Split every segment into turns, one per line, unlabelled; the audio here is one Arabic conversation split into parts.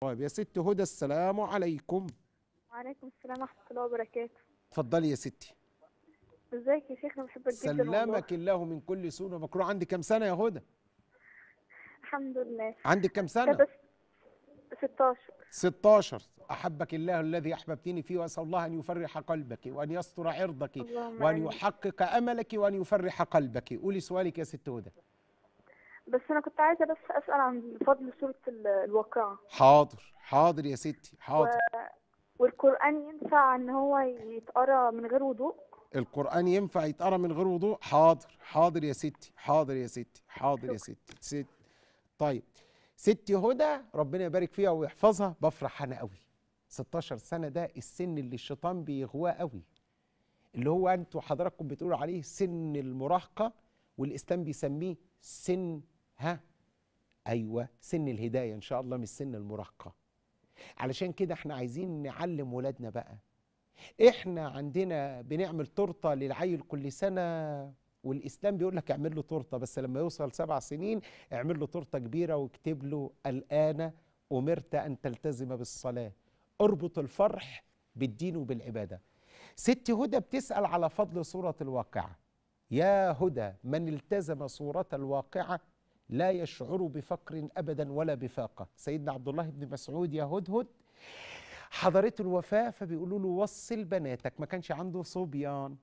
طيب يا ست هدى السلام عليكم وعليكم السلام ورحمه الله وبركاته اتفضلي يا ستي ازيك يا شيخنا بحبك جدا سلمك الله من كل سوء ومكروه عندك كام سنه يا هدى الحمد لله عندك كام سنه 16 16 أحبك الله الذي أحببتني فيه وأسأل الله أن يفرح قلبك وأن يستر عرضك وأن يحقق أملك وأن يفرح قلبك قولي سؤالك يا ست هدى بس انا كنت عايزه بس اسال عن فضل سوره الواقعه حاضر حاضر يا ستي حاضر و... والقران ينفع ان هو يتقرا من غير وضوء القران ينفع يتقرا من غير وضوء حاضر حاضر يا ستي حاضر يا ستي حاضر يا ستي ست طيب ستي هدى ربنا يبارك فيها ويحفظها بفرح انا قوي 16 سنه ده السن اللي الشيطان بيغواه قوي اللي هو انتوا حضراتكم بتقولوا عليه سن المراهقه والاسلام بيسميه سن ها أيوة سن الهداية إن شاء الله مش سن المراهقة علشان كده احنا عايزين نعلم ولادنا بقى احنا عندنا بنعمل تورته للعيل كل سنه والاسلام بيقول لك اعمل له تورته بس لما يوصل سبع سنين اعمل له تورته كبيره واكتب له الان امرت ان تلتزم بالصلاه اربط الفرح بالدين وبالعباده ست هدى بتسال على فضل سوره الواقعه يا هدى من التزم سوره الواقعه لا يشعر بفقر أبدا ولا بفاقة سيدنا عبد الله بن مسعود يا هدهد حضرته الوفاة فبيقولوا له وصل بناتك ما كانش عنده صبيان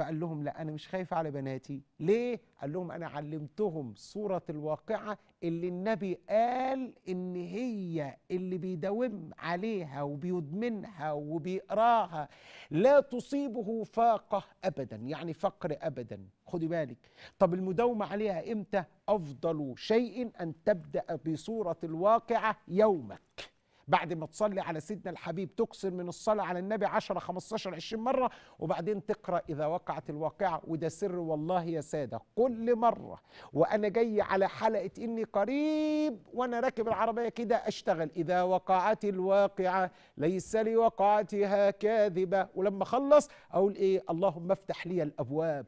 فقال لهم لا انا مش خايف على بناتي ليه قال لهم انا علمتهم صوره الواقعه اللي النبي قال ان هي اللي بيداوم عليها وبيدمنها وبيقراها لا تصيبه فاقه ابدا يعني فقر ابدا خدي بالك طب المداومه عليها امتى افضل شيء ان تبدا بصوره الواقعه يومك بعد ما تصلي على سيدنا الحبيب تكثر من الصلاة على النبي 10 15 20 مرة وبعدين تقرأ إذا وقعت الواقعة وده سر والله يا سادة كل مرة وأنا جاي على حلقة إني قريب وأنا راكب العربية كده أشتغل إذا وقعت الواقعة ليس لوقعتها كاذبة ولما أخلص أقول إيه اللهم افتح لي الأبواب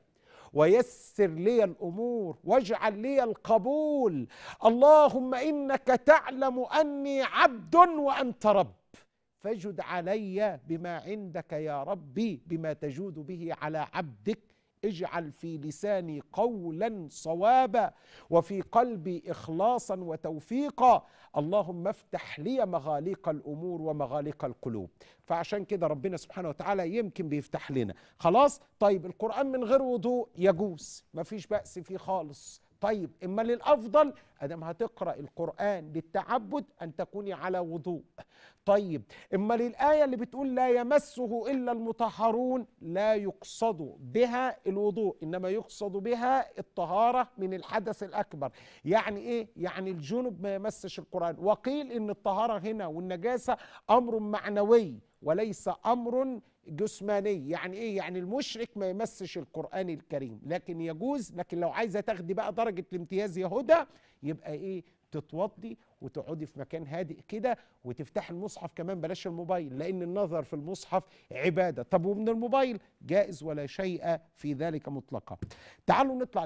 ويسر لي الامور واجعل لي القبول اللهم انك تعلم اني عبد وانت رب فاجد علي بما عندك يا ربي بما تجود به على عبدك اجعل في لساني قولا صوابا وفي قلبي اخلاصا وتوفيقا اللهم افتح لي مغاليق الامور ومغاليق القلوب فعشان كده ربنا سبحانه وتعالى يمكن بيفتح لنا خلاص طيب القران من غير وضوء يجوز مفيش باس فيه خالص طيب اما للافضل ادم هتقرا القران للتعبد ان تكوني على وضوء طيب اما للايه اللي بتقول لا يمسه الا المطهرون لا يقصد بها الوضوء انما يقصد بها الطهاره من الحدث الاكبر يعني ايه يعني الجنب ما يمسش القران وقيل ان الطهاره هنا والنجاسه امر معنوي وليس امر جسماني يعني ايه يعني المشرك ما يمسش القرآن الكريم لكن يجوز لكن لو عايزة تاخدي بقى درجة الامتياز يا هدى يبقى ايه تتوضي وتقعدي في مكان هادئ كده وتفتح المصحف كمان بلاش الموبايل لان النظر في المصحف عبادة طب ومن الموبايل جائز ولا شيء في ذلك مطلقا تعالوا نطلع